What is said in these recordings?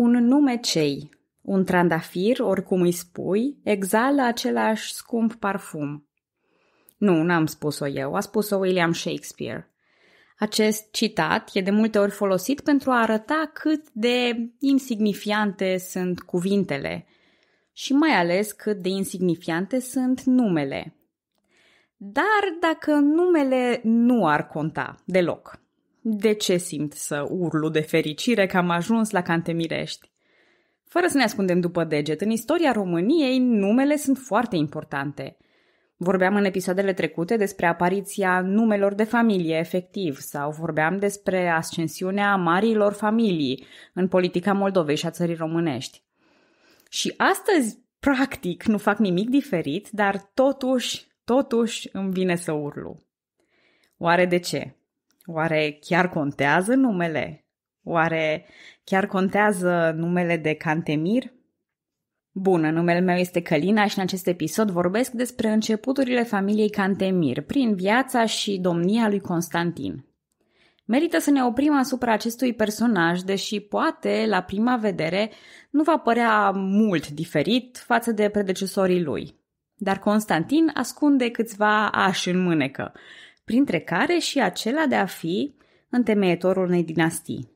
Un nume cei, un trandafir, oricum îi spui, exală același scump parfum. Nu, n-am spus-o eu, a spus-o William Shakespeare. Acest citat e de multe ori folosit pentru a arăta cât de insignifiante sunt cuvintele și mai ales cât de insignifiante sunt numele. Dar dacă numele nu ar conta deloc, de ce simt să urlu de fericire că am ajuns la Cantemirești? Fără să ne ascundem după deget, în istoria României numele sunt foarte importante. Vorbeam în episoadele trecute despre apariția numelor de familie efectiv sau vorbeam despre ascensiunea marilor familii în politica Moldovei și a țării românești. Și astăzi, practic, nu fac nimic diferit, dar totuși, totuși îmi vine să urlu. Oare de ce? Oare chiar contează numele? Oare chiar contează numele de Cantemir? Bună, numele meu este Călina și în acest episod vorbesc despre începuturile familiei Cantemir prin viața și domnia lui Constantin. Merită să ne oprim asupra acestui personaj, deși poate, la prima vedere, nu va părea mult diferit față de predecesorii lui. Dar Constantin ascunde câțiva ași în mânecă, printre care și acela de a fi întemeietorul unei dinastii.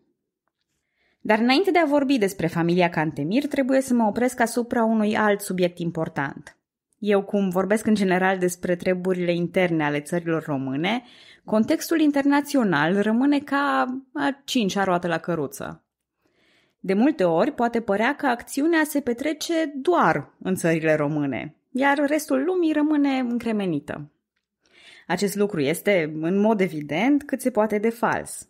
Dar înainte de a vorbi despre familia Cantemir, trebuie să mă opresc asupra unui alt subiect important. Eu, cum vorbesc în general despre treburile interne ale țărilor române, contextul internațional rămâne ca a cincea roată la căruță. De multe ori poate părea că acțiunea se petrece doar în țările române, iar restul lumii rămâne încremenită. Acest lucru este, în mod evident, cât se poate de fals.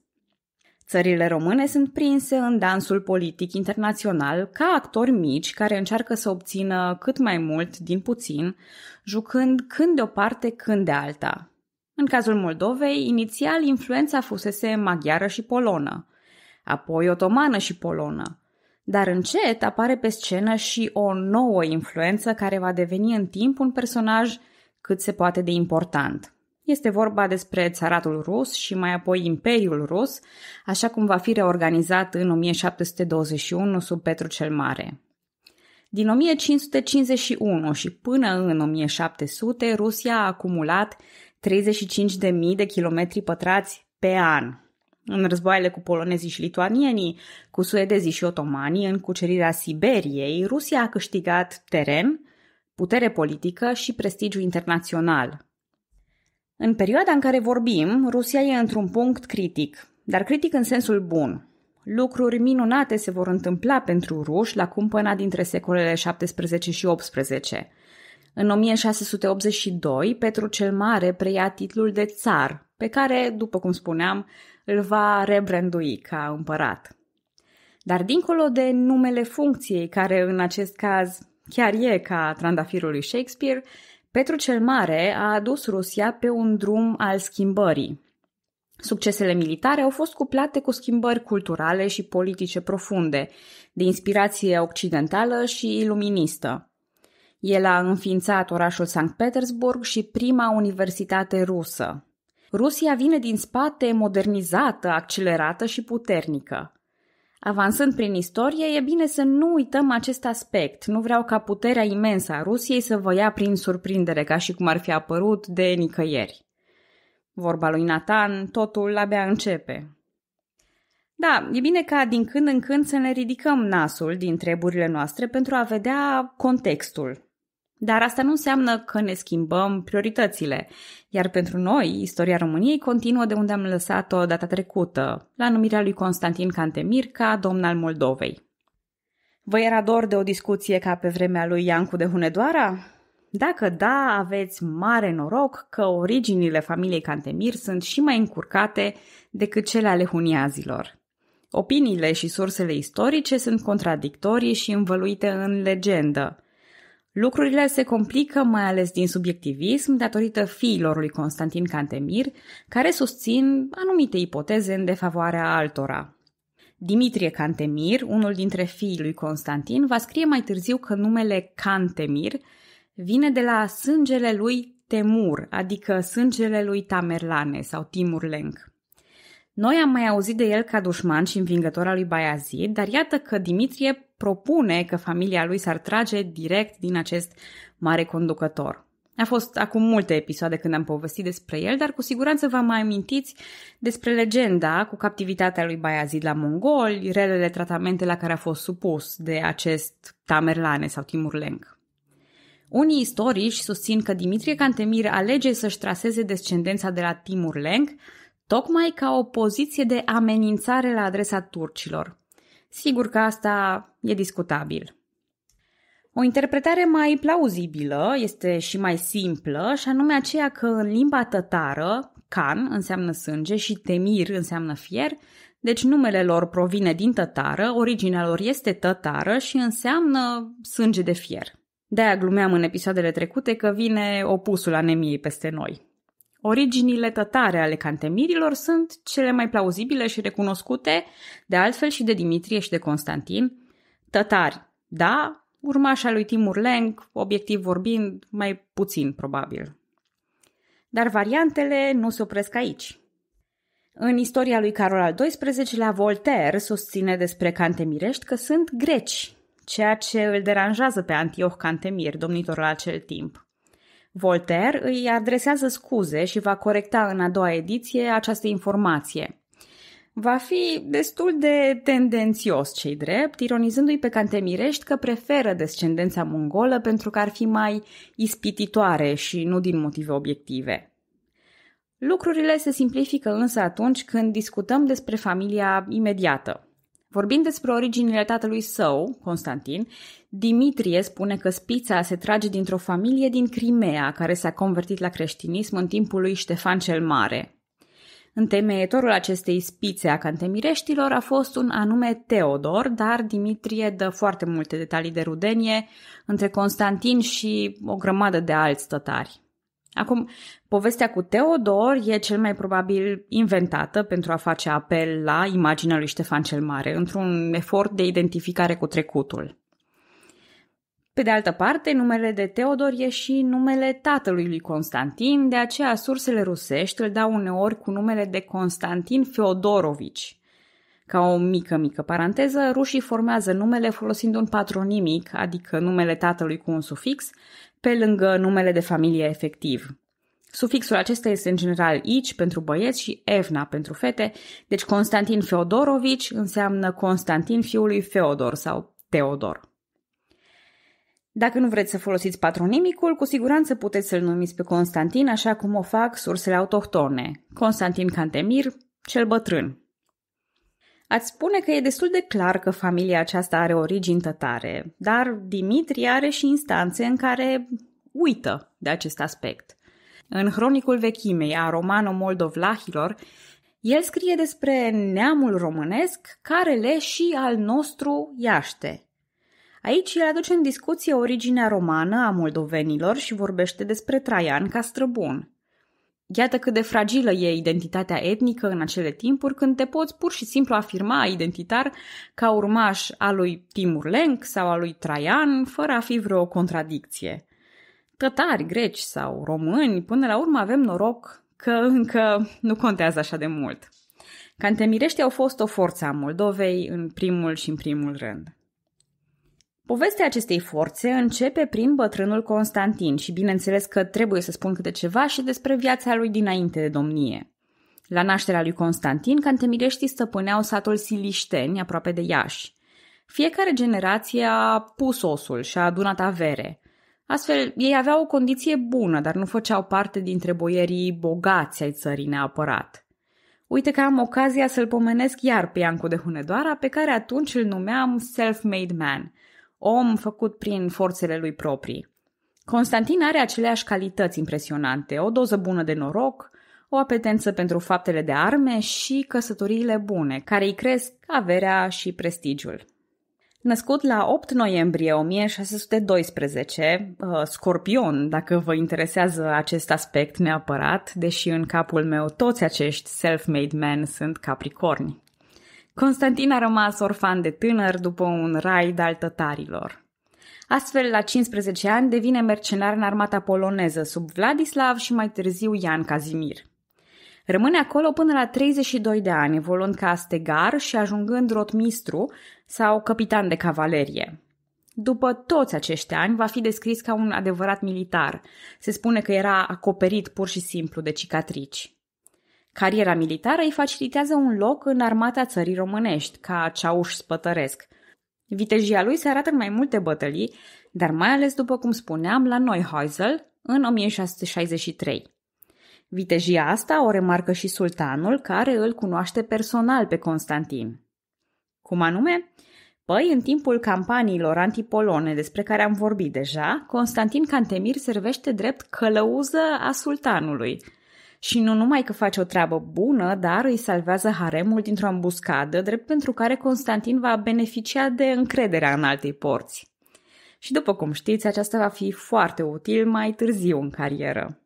Țările române sunt prinse în dansul politic internațional ca actori mici care încearcă să obțină cât mai mult din puțin, jucând când de o parte, când de alta. În cazul Moldovei, inițial influența fusese maghiară și polonă, apoi otomană și polonă, dar încet apare pe scenă și o nouă influență care va deveni în timp un personaj cât se poate de important – este vorba despre țaratul rus și mai apoi Imperiul rus, așa cum va fi reorganizat în 1721 sub Petru cel Mare. Din 1551 și până în 1700, Rusia a acumulat 35.000 de kilometri pătrați pe an. În războaiele cu polonezii și lituanienii, cu suedezii și otomanii, în cucerirea Siberiei, Rusia a câștigat teren, putere politică și prestigiu internațional – în perioada în care vorbim, Rusia e într-un punct critic, dar critic în sensul bun. Lucruri minunate se vor întâmpla pentru ruși la cumpăna dintre secolele 17 și 18. În 1682, Petru cel Mare preia titlul de țar, pe care, după cum spuneam, îl va rebrandui ca împărat. Dar dincolo de numele funcției, care în acest caz chiar e ca trandafirul lui Shakespeare, Petru cel Mare a adus Rusia pe un drum al schimbării. Succesele militare au fost cuplate cu schimbări culturale și politice profunde, de inspirație occidentală și iluministă. El a înființat orașul Sankt Petersburg și prima universitate rusă. Rusia vine din spate modernizată, accelerată și puternică. Avansând prin istorie, e bine să nu uităm acest aspect. Nu vreau ca puterea imensă a Rusiei să vă ia prin surprindere, ca și cum ar fi apărut de nicăieri. Vorba lui Nathan, totul abia începe. Da, e bine ca din când în când să ne ridicăm nasul din treburile noastre pentru a vedea contextul, dar asta nu înseamnă că ne schimbăm prioritățile, iar pentru noi, istoria României continuă de unde am lăsat-o data trecută, la numirea lui Constantin Cantemir ca domn al Moldovei. Vă era dor de o discuție ca pe vremea lui Iancu de Hunedoara? Dacă da, aveți mare noroc că originile familiei Cantemir sunt și mai încurcate decât cele ale huniazilor. Opiniile și sursele istorice sunt contradictorii și învăluite în legendă – Lucrurile se complică mai ales din subiectivism datorită fiilor lui Constantin Cantemir, care susțin anumite ipoteze în defavoarea altora. Dimitrie Cantemir, unul dintre fiii lui Constantin, va scrie mai târziu că numele Cantemir vine de la sângele lui Temur, adică sângele lui Tamerlane sau Timur Lenk. Noi am mai auzit de el ca dușman și învingător al lui Baiazid, dar iată că Dimitrie propune că familia lui s-ar trage direct din acest mare conducător. A fost acum multe episoade când am povestit despre el, dar cu siguranță vă mai amintiți despre legenda cu captivitatea lui Baiazid la mongoli, relele tratamente la care a fost supus de acest Tamerlane sau Timurlenc. Unii istorici susțin că Dimitrie Cantemir alege să-și traseze descendența de la Timur Lenk tocmai ca o poziție de amenințare la adresa turcilor. Sigur că asta e discutabil. O interpretare mai plauzibilă este și mai simplă, și anume aceea că în limba tătară, can înseamnă sânge și temir înseamnă fier, deci numele lor provine din tătară, originea lor este tătară și înseamnă sânge de fier. De-aia glumeam în episoadele trecute că vine opusul anemiei peste noi. Originile tătare ale cantemirilor sunt cele mai plauzibile și recunoscute, de altfel și de Dimitrie și de Constantin. Tătari, da, urmașa lui Timur Lenk, obiectiv vorbind, mai puțin probabil. Dar variantele nu se opresc aici. În istoria lui Carol al XII-lea, Voltaire susține despre cantemirești că sunt greci, ceea ce îl deranjează pe Antioch Cantemir, domnitor la acel timp. Voltaire îi adresează scuze și va corecta în a doua ediție această informație. Va fi destul de tendențios cei drept, ironizându-i pe Cantemirești că preferă descendența mongolă pentru că ar fi mai ispititoare și nu din motive obiective. Lucrurile se simplifică însă atunci când discutăm despre familia imediată, Vorbind despre originile tatălui său, Constantin, Dimitrie spune că spița se trage dintr-o familie din Crimea care s-a convertit la creștinism în timpul lui Ștefan cel Mare. Întemeietorul acestei spițe a cantemireștilor a fost un anume Teodor, dar Dimitrie dă foarte multe detalii de rudenie între Constantin și o grămadă de alți tătari. Acum, povestea cu Teodor e cel mai probabil inventată pentru a face apel la imaginea lui Ștefan cel Mare, într-un efort de identificare cu trecutul. Pe de altă parte, numele de Teodor e și numele tatălui lui Constantin, de aceea sursele rusești îl dau uneori cu numele de Constantin Feodorovici. Ca o mică, mică paranteză, rușii formează numele folosind un patronimic, adică numele tatălui cu un sufix, pe lângă numele de familie efectiv. Sufixul acesta este în general ici pentru băieți și evna pentru fete, deci Constantin Feodorovici înseamnă Constantin fiul lui Feodor sau Teodor. Dacă nu vreți să folosiți patronimicul, cu siguranță puteți să-l numiți pe Constantin așa cum o fac sursele autohtone, Constantin Cantemir, cel bătrân, Ați spune că e destul de clar că familia aceasta are origini tătare, dar Dimitri are și instanțe în care uită de acest aspect. În Hronicul Vechimei a romano-moldovlahilor, el scrie despre neamul românesc, carele și al nostru Iaște. Aici el aduce în discuție originea romană a moldovenilor și vorbește despre Traian ca străbun. Iată cât de fragilă e identitatea etnică în acele timpuri, când te poți pur și simplu afirma identitar ca urmaș al lui Timur Lenk sau al lui Traian, fără a fi vreo contradicție. Tătari, greci sau români, până la urmă avem noroc că încă nu contează așa de mult. Cantemireștii au fost o forță a Moldovei în primul și în primul rând. Povestea acestei forțe începe prin bătrânul Constantin și bineînțeles că trebuie să spun câte ceva și despre viața lui dinainte de domnie. La nașterea lui Constantin, cantemireștii stăpâneau satul Silișteni, aproape de Iași. Fiecare generație a pus osul și a adunat avere. Astfel, ei aveau o condiție bună, dar nu făceau parte dintre boierii bogați ai țării neapărat. Uite că am ocazia să-l pomenesc iar pe Iancu de Hunedoara, pe care atunci îl numeam self-made man – om făcut prin forțele lui proprii. Constantin are aceleași calități impresionante, o doză bună de noroc, o apetență pentru faptele de arme și căsătoriile bune, care îi cresc averea și prestigiul. Născut la 8 noiembrie 1612, uh, scorpion, dacă vă interesează acest aspect neapărat, deși în capul meu toți acești self-made men sunt capricorni. Constantin a rămas orfan de tânăr după un raid al tătarilor. Astfel, la 15 ani, devine mercenar în armata poloneză sub Vladislav și mai târziu Ian Kazimir. Rămâne acolo până la 32 de ani, evoluând ca astegar și ajungând rotmistru sau capitan de cavalerie. După toți acești ani, va fi descris ca un adevărat militar. Se spune că era acoperit pur și simplu de cicatrici. Cariera militară îi facilitează un loc în armata țării românești, ca ceauș spătăresc. Vitejia lui se arată în mai multe bătălii, dar mai ales, după cum spuneam, la Neuhäusel, în 1663. Vitejia asta o remarcă și sultanul, care îl cunoaște personal pe Constantin. Cum anume? Păi, în timpul campaniilor antipolone despre care am vorbit deja, Constantin Cantemir servește drept călăuză a sultanului – și nu numai că face o treabă bună, dar îi salvează haremul dintr-o ambuscadă, drept pentru care Constantin va beneficia de încrederea în altei porți. Și după cum știți, aceasta va fi foarte util mai târziu în carieră.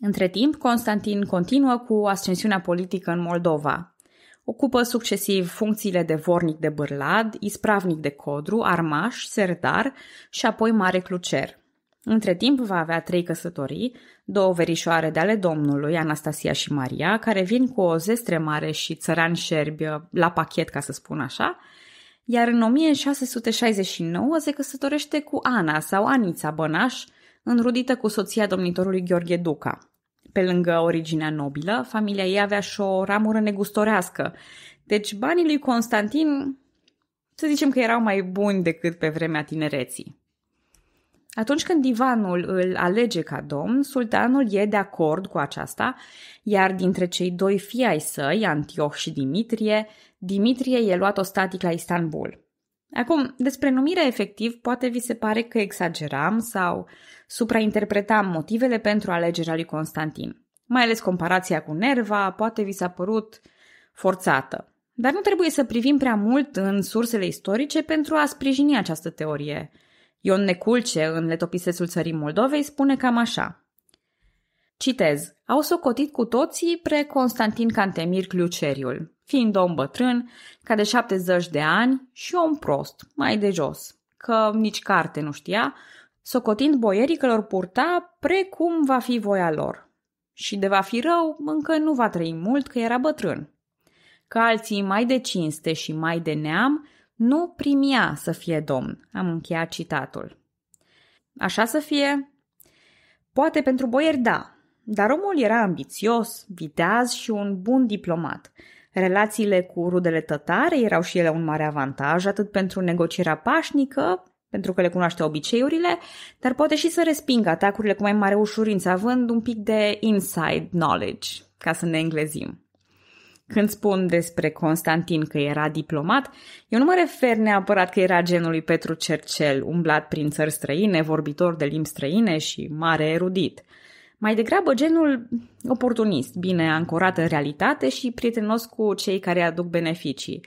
Între timp, Constantin continuă cu ascensiunea politică în Moldova. Ocupă succesiv funcțiile de vornic de bârlad, ispravnic de codru, armaș, serdar și apoi mare clucer – între timp va avea trei căsătorii, două verișoare de ale domnului, Anastasia și Maria, care vin cu o zestre mare și țărani șerbi uh, la pachet, ca să spun așa, iar în 1669 se căsătorește cu Ana sau Anița Bănaș, înrudită cu soția domnitorului Gheorghe Duca. Pe lângă originea nobilă, familia ei avea și o ramură negustorească, deci banii lui Constantin să zicem că erau mai buni decât pe vremea tinereții. Atunci când divanul îl alege ca domn, sultanul e de acord cu aceasta, iar dintre cei doi fii ai săi, Antioh și Dimitrie, Dimitrie e luat ostatic la Istanbul. Acum, despre numirea efectiv, poate vi se pare că exageram sau suprainterpretam motivele pentru alegerea lui Constantin. Mai ales comparația cu Nerva, poate vi s-a părut forțată. Dar nu trebuie să privim prea mult în sursele istorice pentru a sprijini această teorie – Ion Neculce, în Letopisesul țării Moldovei, spune cam așa. Citez. Au socotit cu toții pre Constantin Cantemir Cluceriul, fiind om bătrân, ca de 70 de ani și om prost, mai de jos, că nici carte nu știa, socotind boierii că lor purta precum va fi voia lor. Și de va fi rău, încă nu va trăi mult că era bătrân. Că alții mai de cinste și mai de neam nu primia să fie domn. Am încheiat citatul. Așa să fie? Poate pentru boieri da, dar omul era ambițios, viteaz și un bun diplomat. Relațiile cu rudele tătare erau și ele un mare avantaj, atât pentru negocierea pașnică, pentru că le cunoaște obiceiurile, dar poate și să respingă atacurile cu mai mare ușurință, având un pic de inside knowledge, ca să ne englezim. Când spun despre Constantin că era diplomat, eu nu mă refer neapărat că era genul lui Petru Cercel, umblat prin țări străine, vorbitor de limbi străine și mare erudit. Mai degrabă genul oportunist, bine ancorat în realitate și prietenos cu cei care aduc beneficii.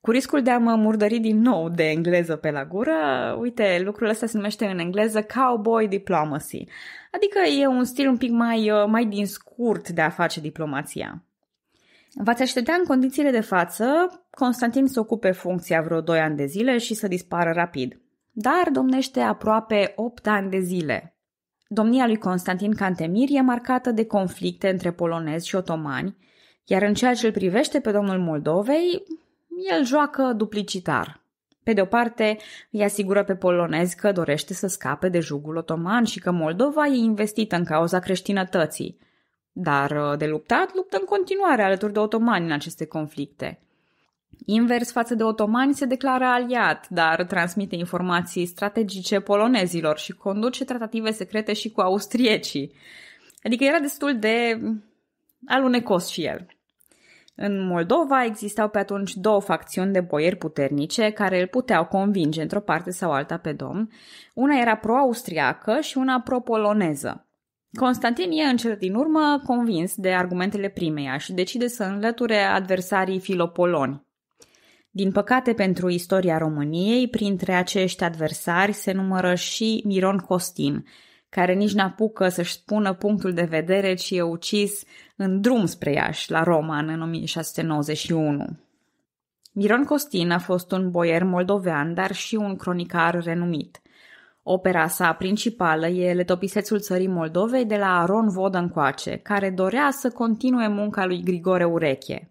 Cu riscul de a mă murdări din nou de engleză pe la gură, uite, lucrul ăsta se numește în engleză cowboy diplomacy. Adică e un stil un pic mai, mai din scurt de a face diplomația. V-ați aștepta în condițiile de față Constantin să ocupe funcția vreo 2 ani de zile și să dispară rapid. Dar domnește aproape 8 ani de zile. Domnia lui Constantin Cantemir e marcată de conflicte între polonezi și otomani, iar în ceea ce îl privește pe domnul Moldovei, el joacă duplicitar. Pe de o parte, îi asigură pe polonezi că dorește să scape de jugul otoman și că Moldova e investită în cauza creștinătății – dar uh, de luptat, luptă în continuare alături de otomani în aceste conflicte. Invers față de otomani se declară aliat, dar transmite informații strategice polonezilor și conduce tratative secrete și cu austriecii. Adică era destul de alunecos și el. În Moldova existau pe atunci două facțiuni de boieri puternice care îl puteau convinge într-o parte sau alta pe domn. Una era pro-austriacă și una pro-poloneză. Constantin e în cele din urmă convins de argumentele primeia și decide să înlăture adversarii filopoloni. Din păcate pentru istoria României, printre acești adversari se numără și Miron Costin, care nici n-apucă să-și spună punctul de vedere, ci e ucis în drum spre Iași, la Roma, în 1691. Miron Costin a fost un boier moldovean, dar și un cronicar renumit – Opera sa principală e Letopisețul țării Moldovei de la Aron Vodă încoace, care dorea să continue munca lui Grigore Ureche.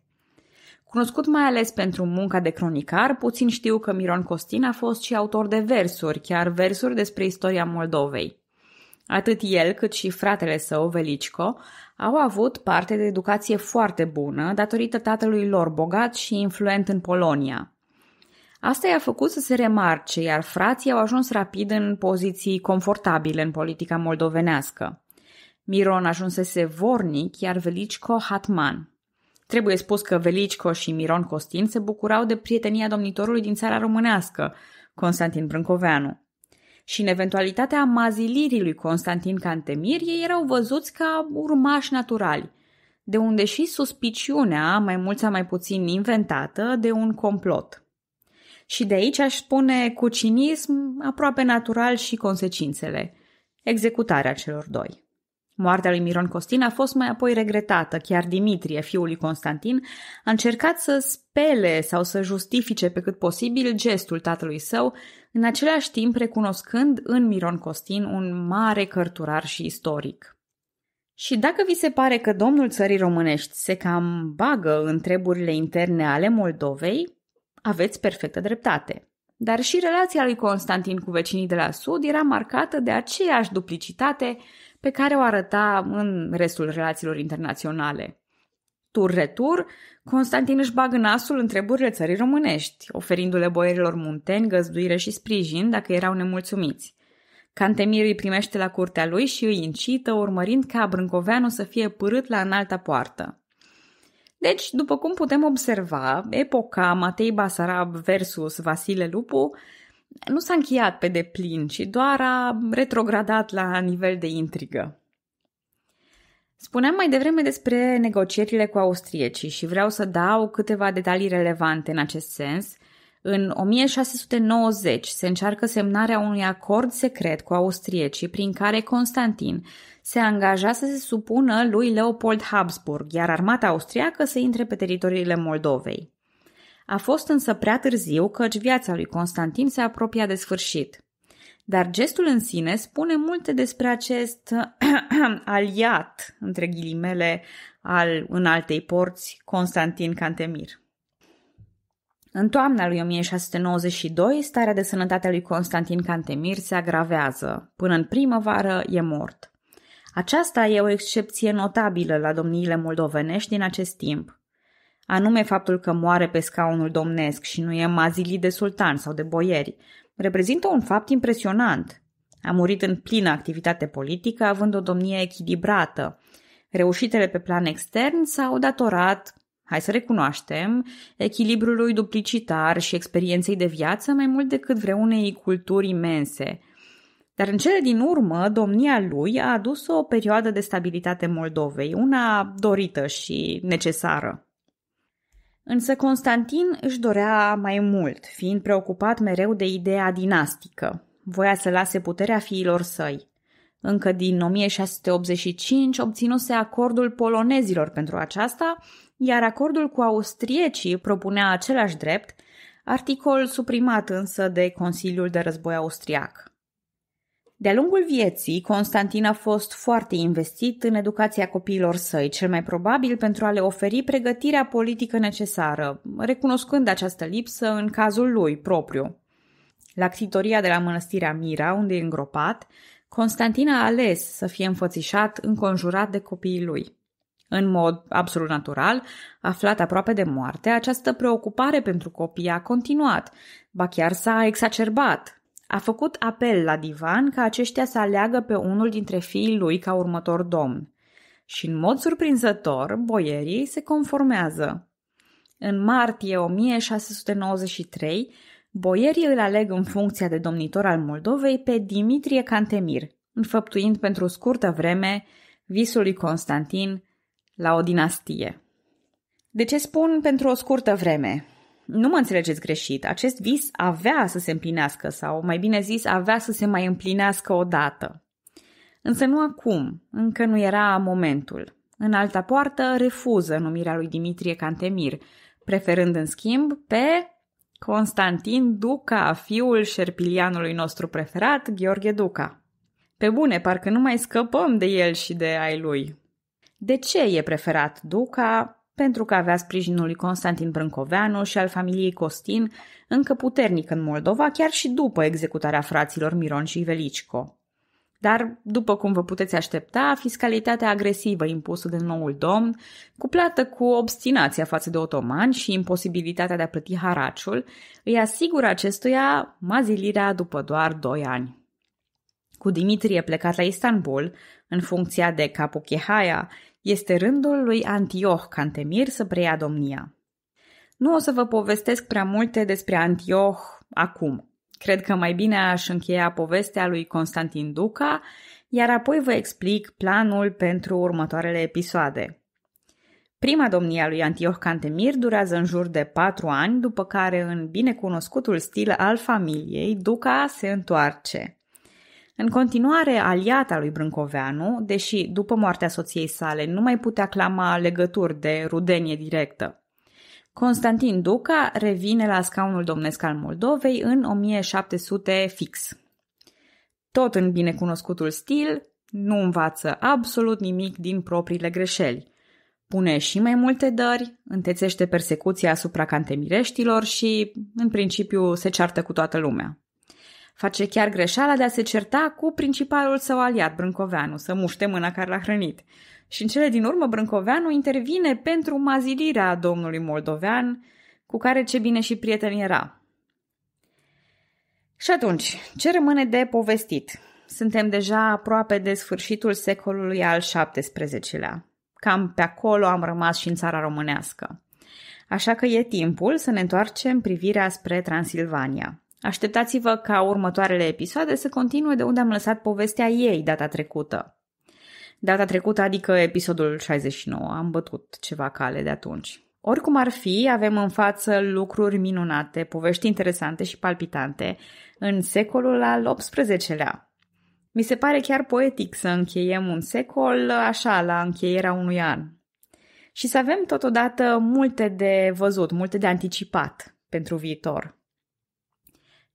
Cunoscut mai ales pentru munca de cronicar, puțin știu că Miron Costin a fost și autor de versuri, chiar versuri despre istoria Moldovei. Atât el cât și fratele său, Velicco, au avut parte de educație foarte bună datorită tatălui lor bogat și influent în Polonia – Asta i-a făcut să se remarce, iar frații au ajuns rapid în poziții confortabile în politica moldovenească. Miron ajunsese vornic, iar Velicco hatman. Trebuie spus că Velicco și Miron Costin se bucurau de prietenia domnitorului din țara românească, Constantin Brâncoveanu. Și în eventualitatea mazilirii lui Constantin Cantemir, ei erau văzuți ca urmași naturali, de unde și suspiciunea, mai mult sau mai puțin inventată, de un complot – și de aici aș spune cu cinism aproape natural și consecințele, executarea celor doi. Moartea lui Miron Costin a fost mai apoi regretată, chiar Dimitrie, fiul lui Constantin, a încercat să spele sau să justifice pe cât posibil gestul tatălui său, în același timp recunoscând în Miron Costin un mare cărturar și istoric. Și dacă vi se pare că domnul țării românești se cam bagă în treburile interne ale Moldovei, aveți perfectă dreptate. Dar și relația lui Constantin cu vecinii de la sud era marcată de aceeași duplicitate pe care o arăta în restul relațiilor internaționale. Tur-retur, Constantin își bagă nasul întrebările țării românești, oferindu-le boierilor munteni găzduire și sprijin dacă erau nemulțumiți. Cantemir îi primește la curtea lui și îi incită, urmărind ca Brâncoveanu să fie pârât la înalta poartă. Deci, după cum putem observa, epoca Matei Basarab versus Vasile Lupu nu s-a încheiat pe deplin, ci doar a retrogradat la nivel de intrigă. Spuneam mai devreme despre negocierile cu austriecii și vreau să dau câteva detalii relevante în acest sens – în 1690 se încearcă semnarea unui acord secret cu austriecii prin care Constantin se angaja să se supună lui Leopold Habsburg, iar armata austriacă să intre pe teritoriile Moldovei. A fost însă prea târziu căci viața lui Constantin se apropia de sfârșit. Dar gestul în sine spune multe despre acest aliat, între ghilimele, al în altei porți, Constantin Cantemir. În toamna lui 1692, starea de sănătate a lui Constantin Cantemir se agravează. Până în primăvară e mort. Aceasta e o excepție notabilă la domniile moldovenești din acest timp. Anume faptul că moare pe scaunul domnesc și nu e mazilii de sultan sau de boieri, reprezintă un fapt impresionant. A murit în plină activitate politică, având o domnie echilibrată. Reușitele pe plan extern s-au datorat hai să recunoaștem, echilibrului duplicitar și experienței de viață mai mult decât vreunei culturi imense. Dar în cele din urmă, domnia lui a adus o perioadă de stabilitate Moldovei, una dorită și necesară. Însă Constantin își dorea mai mult, fiind preocupat mereu de ideea dinastică. Voia să lase puterea fiilor săi. Încă din 1685 obținuse acordul polonezilor pentru aceasta, iar acordul cu austriecii propunea același drept, articol suprimat însă de Consiliul de Război Austriac. De-a lungul vieții, Constantin a fost foarte investit în educația copiilor săi, cel mai probabil pentru a le oferi pregătirea politică necesară, recunoscând această lipsă în cazul lui propriu. La ctitoria de la mănăstirea Mira, unde e îngropat, Constantin a ales să fie înfățișat, înconjurat de copiii lui. În mod absolut natural, aflat aproape de moarte, această preocupare pentru copii a continuat, ba chiar s-a exacerbat. A făcut apel la divan ca aceștia să aleagă pe unul dintre fiii lui ca următor domn. Și în mod surprinzător, boierii se conformează. În martie 1693, Boierii îl aleg în funcția de domnitor al Moldovei pe Dimitrie Cantemir, înfăptuind pentru o scurtă vreme visul lui Constantin la o dinastie. De ce spun pentru o scurtă vreme? Nu mă înțelegeți greșit, acest vis avea să se împlinească sau, mai bine zis, avea să se mai împlinească odată. Însă nu acum, încă nu era momentul. În alta poartă refuză numirea lui Dimitrie Cantemir, preferând în schimb pe Constantin Duca, fiul șerpilianului nostru preferat, Gheorghe Duca. Pe bune, parcă nu mai scăpăm de el și de ai lui. De ce e preferat Duca? Pentru că avea sprijinul lui Constantin Brâncoveanu și al familiei Costin încă puternic în Moldova, chiar și după executarea fraților Miron și Velicco. Dar, după cum vă puteți aștepta, fiscalitatea agresivă impusă de noul domn, cuplată cu obstinația față de otomani și imposibilitatea de a plăti haraciul, îi asigură acestuia mazilirea după doar 2 ani. Cu Dimitrie plecat la Istanbul, în funcția de capocheia, este rândul lui Antioh Cantemir să preia domnia. Nu o să vă povestesc prea multe despre Antioh acum, Cred că mai bine aș încheia povestea lui Constantin Duca, iar apoi vă explic planul pentru următoarele episoade. Prima domnia lui Antioch Cantemir durează în jur de patru ani, după care, în binecunoscutul stil al familiei, Duca se întoarce. În continuare, aliata lui Brâncoveanu, deși după moartea soției sale nu mai putea clama legături de rudenie directă. Constantin Duca revine la scaunul domnesc al Moldovei în 1700 fix. Tot în binecunoscutul stil, nu învață absolut nimic din propriile greșeli. Pune și mai multe dări, întețește persecuția asupra cantemireștilor și, în principiu, se ceartă cu toată lumea. Face chiar greșeala de a se certa cu principalul său aliat, Brâncoveanu, să muște mâna care l-a hrănit. Și în cele din urmă, Brâncoveanu intervine pentru mazilirea domnului moldovean, cu care ce bine și prieten era. Și atunci, ce rămâne de povestit? Suntem deja aproape de sfârșitul secolului al XVII-lea. Cam pe acolo am rămas și în țara românească. Așa că e timpul să ne întoarcem privirea spre Transilvania. Așteptați-vă ca următoarele episoade să continue de unde am lăsat povestea ei data trecută. Data trecută, adică episodul 69, am bătut ceva cale de atunci. Oricum ar fi, avem în față lucruri minunate, povești interesante și palpitante în secolul al XVIII-lea. Mi se pare chiar poetic să încheiem un secol așa, la încheierea unui an. Și să avem totodată multe de văzut, multe de anticipat pentru viitor.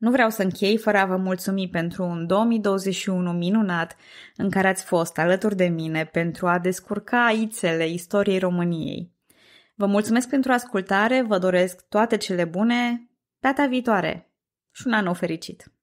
Nu vreau să închei fără a vă mulțumi pentru un 2021 minunat în care ați fost alături de mine pentru a descurca aițele istoriei României. Vă mulțumesc pentru ascultare, vă doresc toate cele bune, data viitoare și un an fericit!